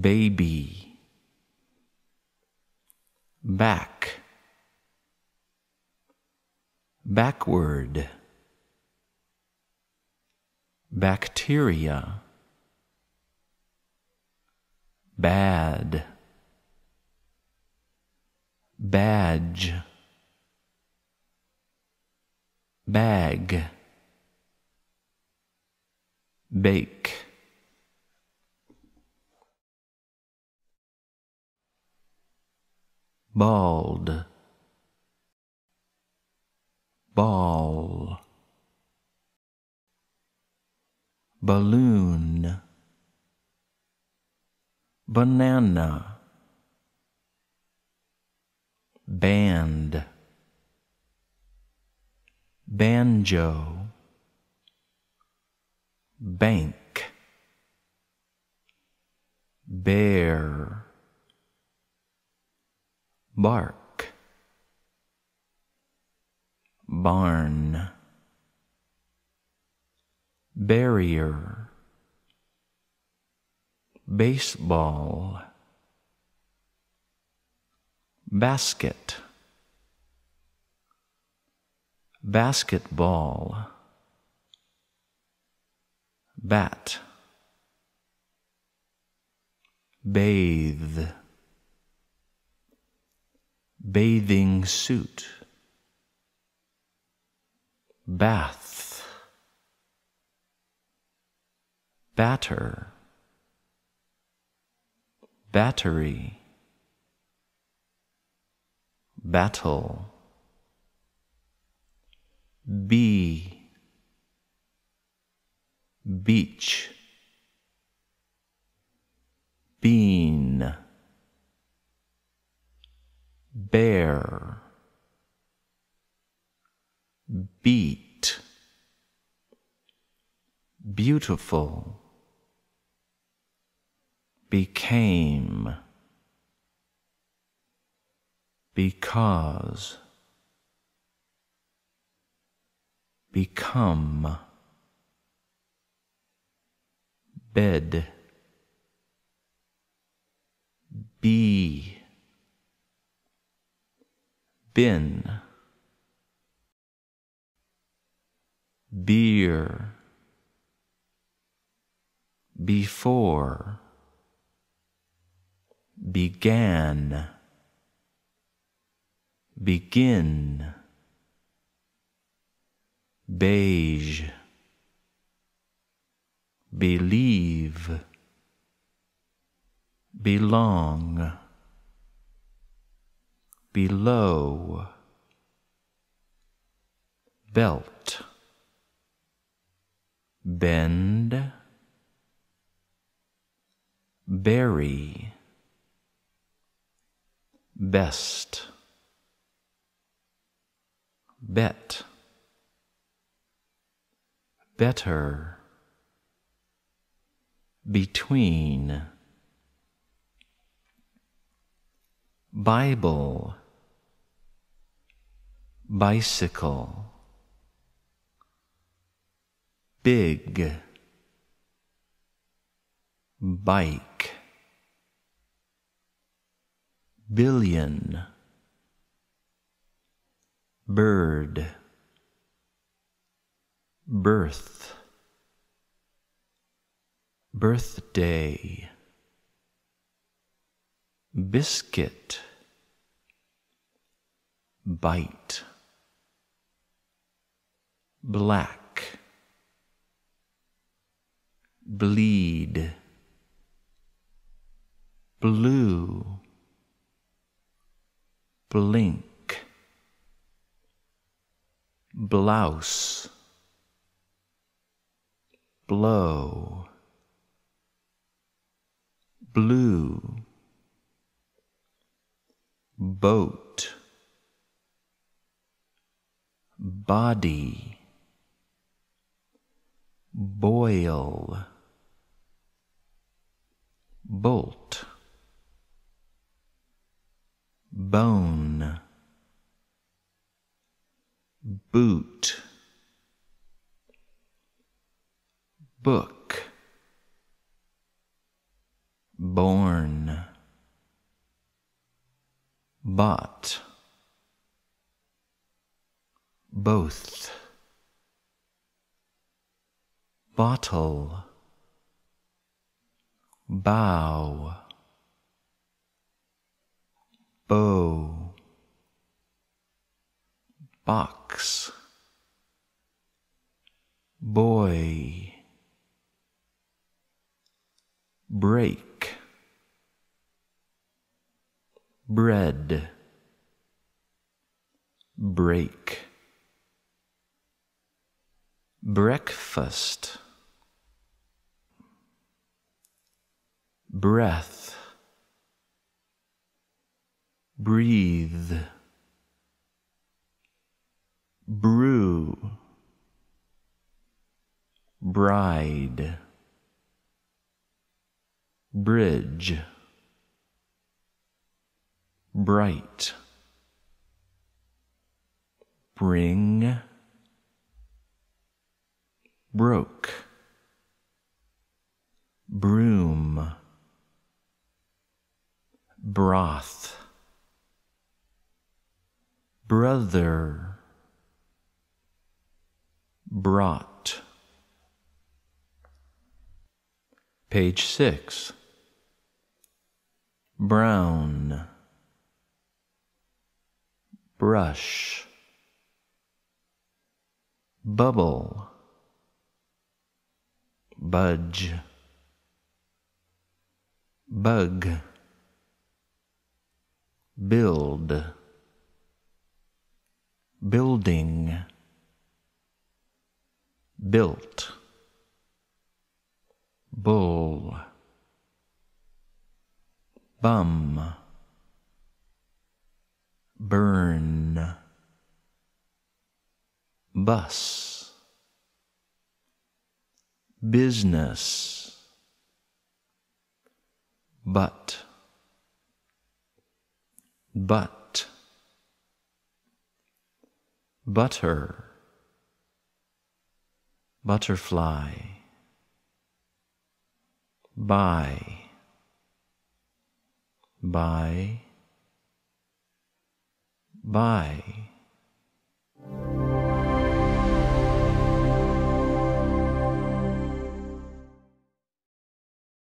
baby back backward bacteria bad badge bag bake bald ball balloon banana band banjo bank bear bark barn barrier baseball basket basketball bat bathe bathing suit, bath, batter, battery, battle, bee, beach. bear beat beautiful became because become bed be Bin. Beer. Before. Began. Begin. Beige. Believe belong below, belt, bend, bury, best, bet, better, between, Bible bicycle, big, bike, billion, bird, birth, birthday, biscuit, bite black, bleed, blue, blink, blouse, blow, blue, boat, body boil, bolt, bone, boot, book, born, bought, both bottle, bow, bow, box, boy, break, bread, break breakfast breath, breathe, brew, bride, bridge, bright, bring, broke, broom broth, brother, brought. Page 6. Brown, brush, bubble, budge, bug build, building, built, bull, bum, burn, bus, business, but but. Butter. Butterfly. By. By. By.